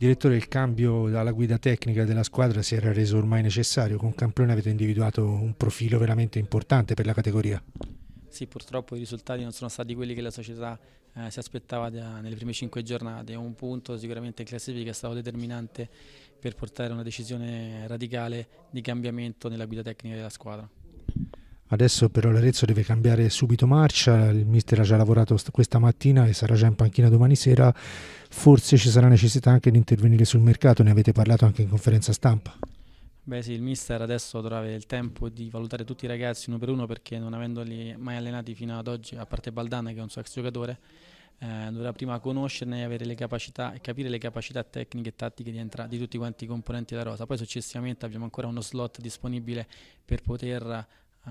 Direttore, il cambio dalla guida tecnica della squadra si era reso ormai necessario. Con Campione avete individuato un profilo veramente importante per la categoria. Sì, purtroppo i risultati non sono stati quelli che la società eh, si aspettava da, nelle prime cinque giornate. Un punto sicuramente in classifica è stato determinante per portare a una decisione radicale di cambiamento nella guida tecnica della squadra. Adesso però l'Arezzo deve cambiare subito marcia, il mister ha già lavorato questa mattina e sarà già in panchina domani sera, forse ci sarà necessità anche di intervenire sul mercato, ne avete parlato anche in conferenza stampa. Beh sì, il mister adesso dovrà avere il tempo di valutare tutti i ragazzi uno per uno perché non avendoli mai allenati fino ad oggi, a parte Baldana che è un suo ex giocatore, eh, dovrà prima conoscerne e avere le capacità e capire le capacità tecniche e tattiche di, entra- di tutti quanti i componenti della rosa. Poi successivamente abbiamo ancora uno slot disponibile per poter uh,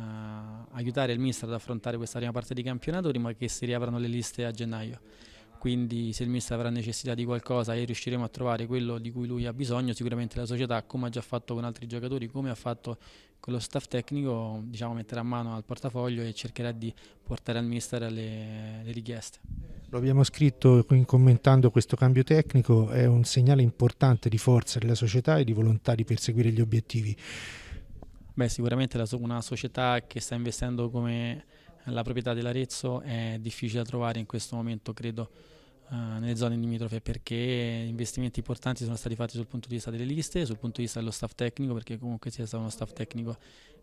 aiutare il mister ad affrontare questa prima parte di campionato prima che si riaprano le liste a gennaio. Quindi se il mister avrà necessità di qualcosa e riusciremo a trovare quello di cui lui ha bisogno, sicuramente la società, come ha già fatto con altri giocatori, come ha fatto con lo staff tecnico, diciamo, metterà mano al portafoglio e cercherà di portare al mister le, le richieste. Lo abbiamo scritto commentando questo cambio tecnico, è un segnale importante di forza della società e di volontà di perseguire gli obiettivi. Beh, sicuramente una società che sta investendo come la proprietà dell'Arezzo è difficile da trovare in questo momento, credo, eh, nelle zone limitrofe perché investimenti importanti sono stati fatti sul punto di vista delle liste, sul punto di vista dello staff tecnico, perché comunque sia stato uno staff tecnico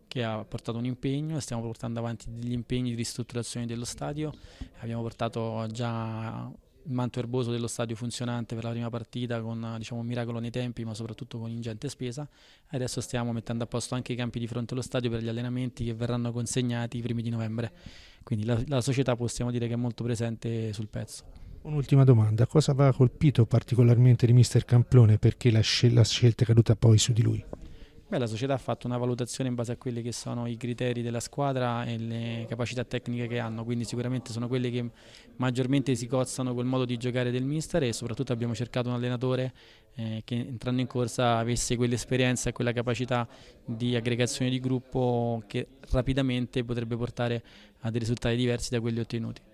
che ha portato un impegno, stiamo portando avanti degli impegni di ristrutturazione dello stadio, abbiamo portato già il manto erboso dello stadio funzionante per la prima partita con diciamo, un miracolo nei tempi ma soprattutto con ingente spesa adesso stiamo mettendo a posto anche i campi di fronte allo stadio per gli allenamenti che verranno consegnati i primi di novembre quindi la, la società possiamo dire che è molto presente sul pezzo Un'ultima domanda, cosa aveva colpito particolarmente di mister Camplone perché la, scel la scelta è caduta poi su di lui? Beh, la società ha fatto una valutazione in base a quelli che sono i criteri della squadra e le capacità tecniche che hanno, quindi sicuramente sono quelli che maggiormente si cozzano col modo di giocare del mister e soprattutto abbiamo cercato un allenatore eh, che entrando in corsa avesse quell'esperienza e quella capacità di aggregazione di gruppo che rapidamente potrebbe portare a dei risultati diversi da quelli ottenuti.